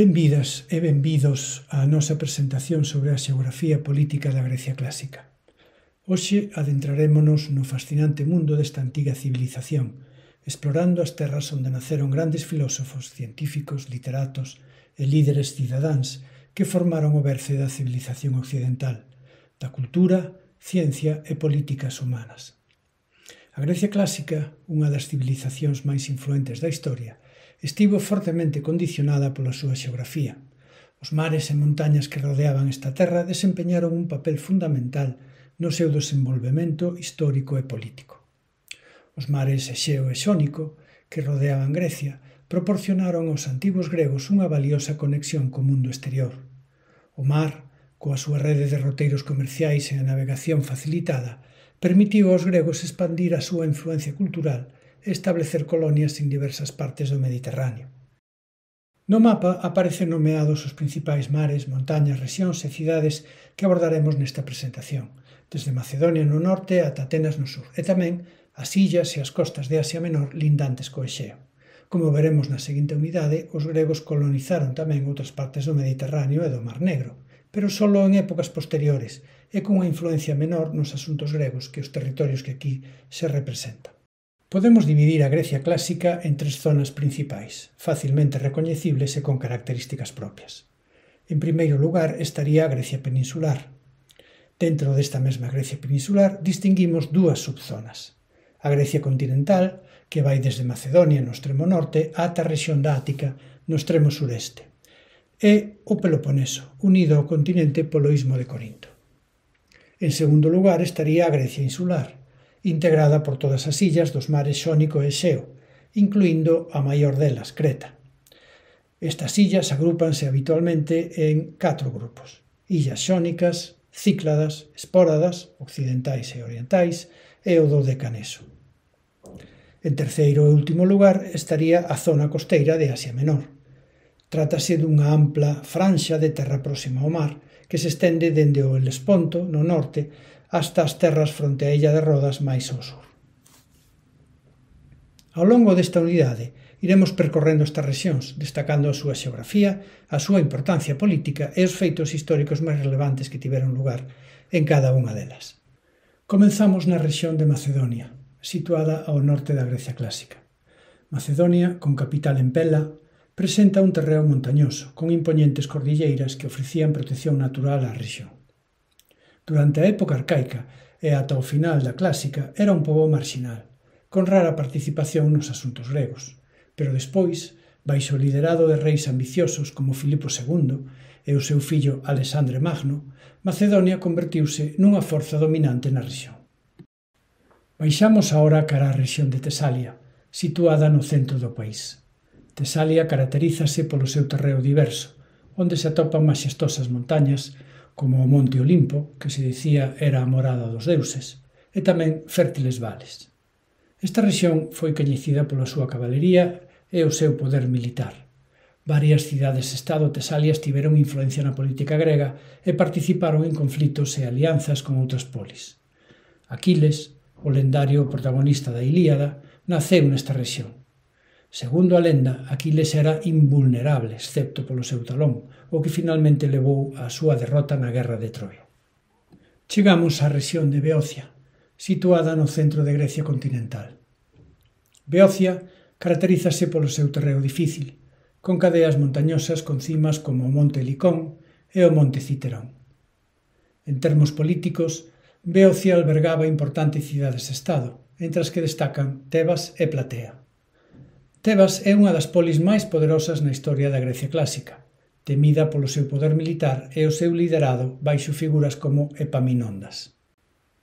Benvidas e benvidos á nosa presentación sobre a xeografía política da Grecia clásica. Hoxe adentrarémonos no fascinante mundo desta antiga civilización, explorando as terras onde naceron grandes filósofos, científicos, literatos e líderes cidadáns que formaron o berce da civilización occidental, da cultura, ciencia e políticas humanas. A Grecia clásica, unha das civilizacións máis influentes da historia, estivo fortemente condicionada pola súa xeografía. Os mares e montañas que rodeaban esta terra desempeñaron un papel fundamental no seu desenvolvemento histórico e político. Os mares Exeo e Xónico que rodeaban Grecia proporcionaron aos antigos gregos unha valiosa conexión co mundo exterior. O mar, coa súa rede de roteiros comerciais e a navegación facilitada, permitiu aos gregos expandir a súa influencia cultural e establecer colonias en diversas partes do Mediterráneo. No mapa aparecen nomeados os principais mares, montañas, rexións e cidades que abordaremos nesta presentación, desde Macedonia no norte ata Atenas no sur, e tamén as illas e as costas de Asia Menor lindantes co Exeo. Como veremos na seguinte unidade, os gregos colonizaron tamén outras partes do Mediterráneo e do Mar Negro, pero solo en épocas posteriores e cunha influencia menor nos asuntos gregos que os territorios que aquí se representan. Podemos dividir a Grecia clásica en tres zonas principais, facilmente recoñecibles e con características propias. En primeiro lugar estaría a Grecia peninsular. Dentro desta mesma Grecia peninsular distinguimos dúas subzonas. A Grecia continental, que vai desde Macedonia no extremo norte ata a rexión da Ática no extremo sureste e o Peloponeso, unido ao continente polo Istmo de Corinto. En segundo lugar estaría a Grecia insular, integrada por todas as illas dos mares Xónico e Xeo, incluindo a maior delas, Creta. Estas illas agrúpanse habitualmente en catro grupos. Illas xónicas, cícladas, espóradas, occidentais e orientais, e o do Decaneso. En terceiro e último lugar estaría a zona costeira de Asia Menor, Trátase dunha ampla franxa de terra próxima ao mar que se estende dende o Helesponto, no norte, hasta as terras fronte a illa de Rodas máis ao sur. Ao longo desta unidade, iremos percorrendo estas rexións, destacando a súa xeografía, a súa importancia política e os feitos históricos máis relevantes que tiveron lugar en cada unha delas. Comenzamos na rexión de Macedonia, situada ao norte da Grecia clásica. Macedonia, con capital en Pela, presenta un terreo montañoso con impoñentes cordilleiras que ofrecían protección natural á rexión. Durante a época arcaica e ata o final da clásica era un pobo marxinal, con rara participación nos asuntos gregos, pero despois, baixo o liderado de reis ambiciosos como Filipo II e o seu fillo Alexandre Magno, Macedonia convertiuse nunha forza dominante na rexión. Baixamos agora cara á rexión de Tesalia, situada no centro do país. Tesalia caracterízase polo seu terreo diverso, onde se atopan maxestosas montañas, como o Monte Olimpo, que se dicía era a morada dos deuses, e tamén fértiles vales. Esta rexión foi coñecida pola súa cabalería e o seu poder militar. Varias cidades-estado tesalias tiveron influencia na política grega e participaron en conflitos e alianzas con outras polis. Aquiles, o lendario protagonista da Ilíada, naceu nesta rexión Segundo a lenda, Aquiles era invulnerable, excepto polo seu talón, o que finalmente levou á súa derrota na guerra de Troia. Chegamos á rexión de Beocia, situada no centro de Grecia continental. Beocia caracterízase polo seu terreo difícil, con cadeas montañosas con cimas como o Monte Licón e o Monte Citerón. En termos políticos, Beocia albergaba importantes cidades-estado, entre as que destacan Tebas e Platea. Tebas é unha das polis máis poderosas na historia da Grecia clásica, temida polo seu poder militar e o seu liderado baixo figuras como Epaminondas.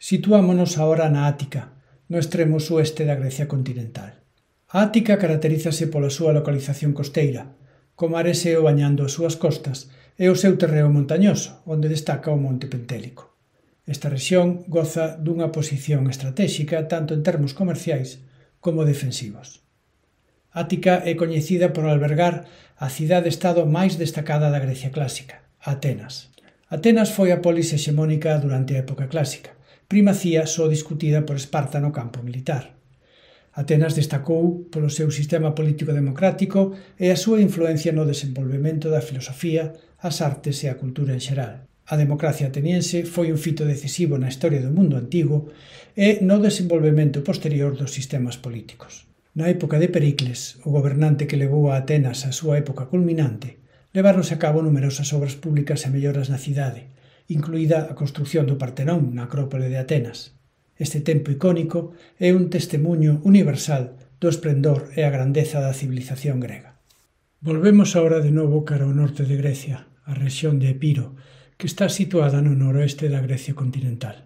Situámonos agora na Ática, no extremo sueste da Grecia continental. A Ática caracterízase pola súa localización costeira, como areseo bañando as súas costas e o seu terreo montañoso, onde destaca o Monte Pentélico. Esta rexión goza dunha posición estratégica tanto en termos comerciais como defensivos. Ática é coñecida por albergar a cidade-estado máis destacada da Grecia clásica, Atenas. Atenas foi a polis hexemónica durante a época clásica, primacía só discutida por Esparta no campo militar. Atenas destacou polo seu sistema político-democrático e a súa influencia no desenvolvemento da filosofía, as artes e a cultura en xeral. A democracia ateniense foi un fito decisivo na historia do mundo antigo e no desenvolvemento posterior dos sistemas políticos. Na época de Pericles, o gobernante que levou a Atenas a súa época culminante, levaronse a cabo numerosas obras públicas e melloras na cidade, incluída a construción do Partenón na Acrópole de Atenas. Este tempo icónico é un testemunho universal do esplendor e a grandeza da civilización grega. Volvemos agora de novo cara ao norte de Grecia, a rexión de Epiro, que está situada no noroeste da Grecia continental.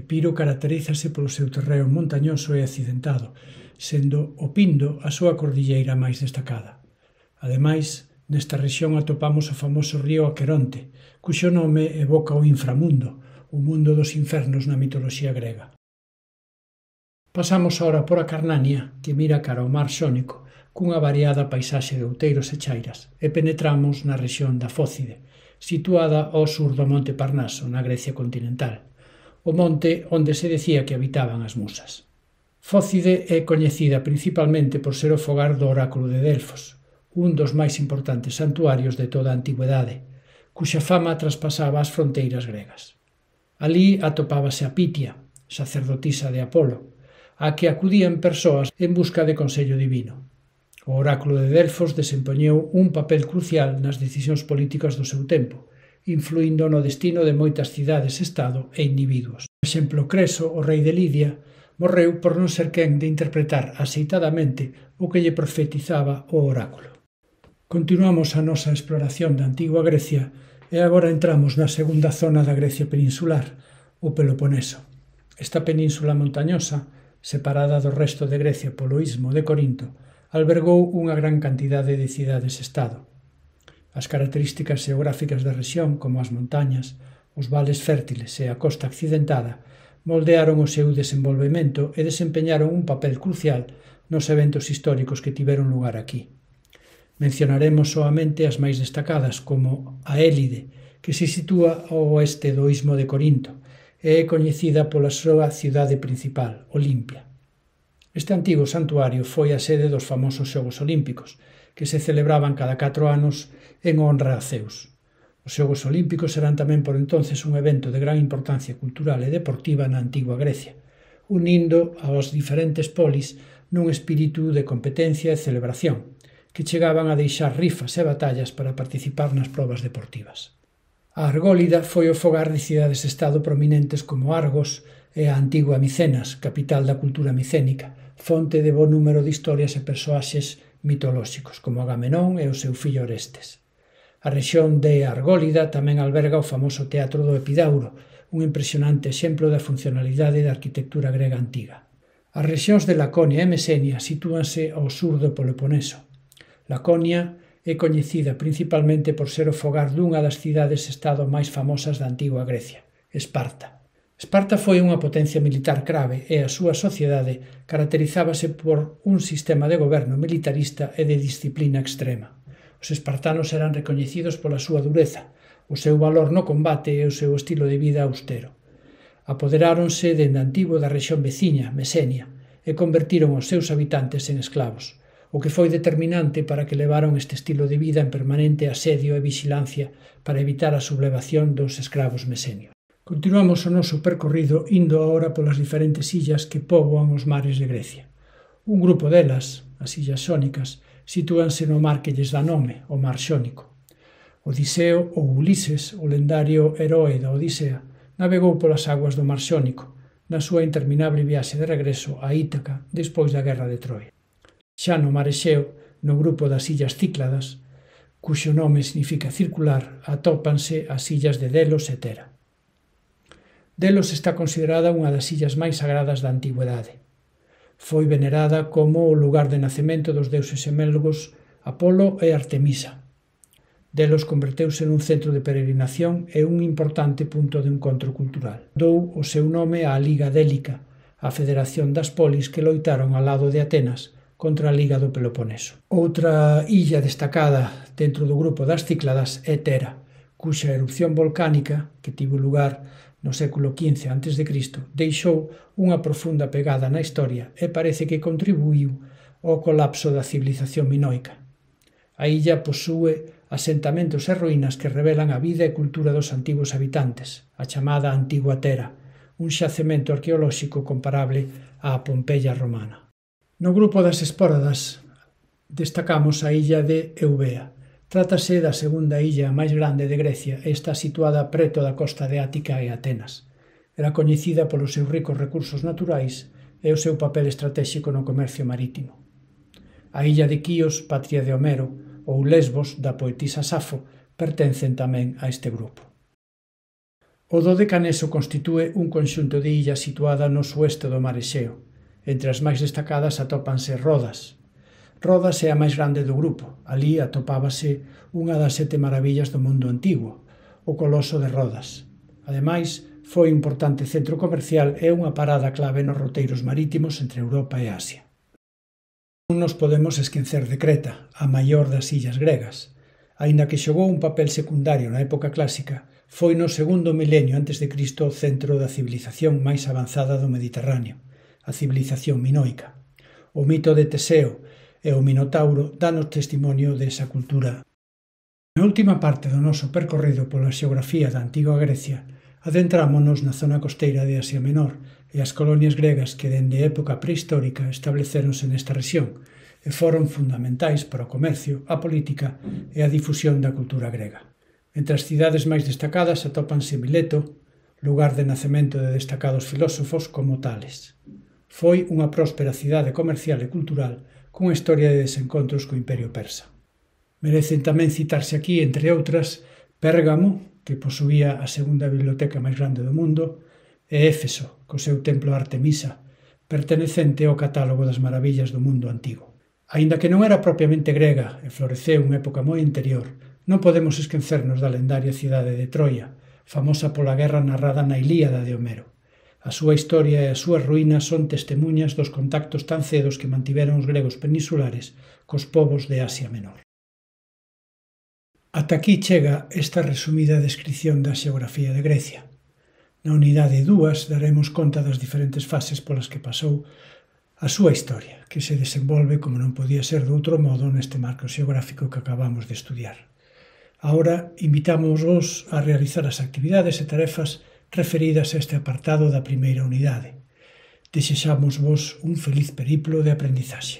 Epiro caracterízase polo seu terreo montañoso e accidentado, sendo o Pindo a súa cordilleira máis destacada. Ademais, nesta rexión atopamos o famoso río Aqueronte, cuxo nome evoca o inframundo, o mundo dos infernos na mitoloxía grega. Pasamos ahora por a Carnania, que mira cara ao mar xónico, cunha variada paisaxe de outeiros e chairas, e penetramos na rexión da Fócide, situada ao sur do Monte Parnaso, na Grecia continental o monte onde se decía que habitaban as musas. Fócide é coñecida principalmente por ser o fogar do oráculo de Delfos, un dos máis importantes santuarios de toda a antigüedade, cuxa fama traspasaba as fronteiras gregas. Alí atopábase a Pitia, sacerdotisa de Apolo, a que acudían persoas en busca de consello divino. O oráculo de Delfos desempeñou un papel crucial nas decisións políticas do seu tempo, influindo no destino de moitas cidades-estado e individuos. Por exemplo, Creso, o rei de Lidia, morreu por non ser quen de interpretar aceitadamente o que lle profetizaba o oráculo. Continuamos a nosa exploración da antigua Grecia e agora entramos na segunda zona da Grecia peninsular, o Peloponeso. Esta península montañosa, separada do resto de Grecia polo istmo de Corinto, albergou unha gran cantidade de cidades-estado, As características xeográficas da rexión, como as montañas, os vales fértiles e a costa accidentada, moldearon o seu desenvolvemento e desempeñaron un papel crucial nos eventos históricos que tiveron lugar aquí. Mencionaremos soamente as máis destacadas, como a Élide, que se sitúa ao oeste do Istmo de Corinto e é coñecida pola súa cidade principal, Olimpia. Este antigo santuario foi a sede dos famosos Xogos Olímpicos, que se celebraban cada catro anos en honra a Zeus. Os Xogos Olímpicos serán tamén por entonces un evento de gran importancia cultural e deportiva na antigua Grecia, unindo aos diferentes polis nun espírito de competencia e celebración, que chegaban a deixar rifas e batallas para participar nas probas deportivas. A Argólida foi o fogar de cidades-estado prominentes como Argos e a antigua Micenas, capital da cultura micénica, fonte de bo número de historias e persoaxes mitolóxicos, como Agamenón e o seu fillo Orestes. A rexión de Argólida tamén alberga o famoso Teatro do Epidauro, un impresionante exemplo da funcionalidade da arquitectura grega antiga. As rexións de Laconia e Mesenia sitúanse ao sur do Peloponeso. Laconia é coñecida principalmente por ser o fogar dunha das cidades-estado máis famosas da antiga Grecia, Esparta. Esparta foi unha potencia militar grave e a súa sociedade caracterizábase por un sistema de goberno militarista e de disciplina extrema. Os espartanos eran recoñecidos pola súa dureza, o seu valor no combate e o seu estilo de vida austero. Apoderáronse dende antigo da rexión veciña, Mesenia, e convertiron os seus habitantes en esclavos, o que foi determinante para que levaron este estilo de vida en permanente asedio e vigilancia para evitar a sublevación dos esclavos mesenios. Continuamos o noso percorrido indo agora polas diferentes illas que poboan os mares de Grecia. Un grupo delas, as illas xónicas, sitúanse no mar que lles dá nome, o mar xónico. Odiseo ou Ulises, o lendario heroe da Odisea, navegou polas aguas do mar xónico, na súa interminable viaxe de regreso a Ítaca despois da guerra de Troia. Xa no mar Exeo, no grupo das illas Cícladas, cuxo nome significa circular, atópanse as illas de Delos e Tera. Delos está considerada unha das illas máis sagradas da antigüedade. Foi venerada como o lugar de nacemento dos deuses xemelgos Apolo e Artemisa. Delos converteuse nun centro de peregrinación e un importante punto de encontro cultural. Dou o seu nome á Liga Délica, a federación das polis que loitaron ao lado de Atenas contra a Liga do Peloponeso. Outra illa destacada dentro do grupo das Cícladas é Tera, cuxa erupción volcánica que tivo lugar no século XV a.C., deixou unha profunda pegada na historia e parece que contribuiu ao colapso da civilización minoica. A illa posúe asentamentos e ruínas que revelan a vida e cultura dos antigos habitantes, a chamada Antigua Tera, un xacemento arqueolóxico comparable á Pompeia romana. No grupo das Espóradas destacamos a illa de Eubea, Trátase da segunda illa máis grande de Grecia e está situada preto da costa de Ática e Atenas. Era coñecida polos seus ricos recursos naturais e o seu papel estratéxico no comercio marítimo. A illa de Quíos, patria de Homero, ou Lesbos, da poetisa Safo, pertencen tamén a este grupo. O do Decaneso constitúe un conxunto de illas situada no sueste do mar Exeo. Entre as máis destacadas atópanse Rodas, Rodas é a máis grande do grupo. Alí atopábase unha das sete maravillas do mundo antigo, o Coloso de Rodas. Ademais, foi importante centro comercial e unha parada clave nos roteiros marítimos entre Europa e Asia. Non nos podemos esquecer de Creta, a maior das illas gregas. Aínda que xogou un papel secundario na época clásica, foi no segundo milenio antes de Cristo o centro da civilización máis avanzada do Mediterráneo, a civilización minoica. O mito de Teseo e o Minotauro danos testimonio desa cultura. Na última parte do noso percorrido pola xeografía da antiga Grecia, adentrámonos na zona costeira de Asia Menor e as colonias gregas que dende época prehistórica establecéronse nesta rexión e foron fundamentais para o comercio, a política e a difusión da cultura grega. Entre as cidades máis destacadas atópanse Mileto, lugar de nacemento de destacados filósofos como Tales. Foi unha próspera cidade comercial e cultural cunha historia de desencontros co Imperio Persa. Merecen tamén citarse aquí, entre outras, Pérgamo, que posuía a segunda biblioteca máis grande do mundo, e Éfeso, co seu templo Artemisa, pertenecente ao catálogo das maravillas do mundo antigo. Aínda que non era propiamente grega e floreceu unha época moi anterior, non podemos esquecernos da lendaria cidade de Troia, famosa pola guerra narrada na Ilíada de Homero. A súa historia e as súas ruínas son testemunhas dos contactos tan cedos que mantiveron os gregos peninsulares cos povos de Asia Menor. Ata aquí chega esta resumida descrición da xeografía de Grecia. Na unidade 2 daremos conta das diferentes fases polas que pasou a súa historia, que se desenvolve como non podía ser de outro modo neste marco xeográfico que acabamos de estudiar. Ahora invitamos vos a realizar as actividades e tarefas referidas a este apartado da primeira unidade. Desexamos vos un feliz periplo de aprendizaxe.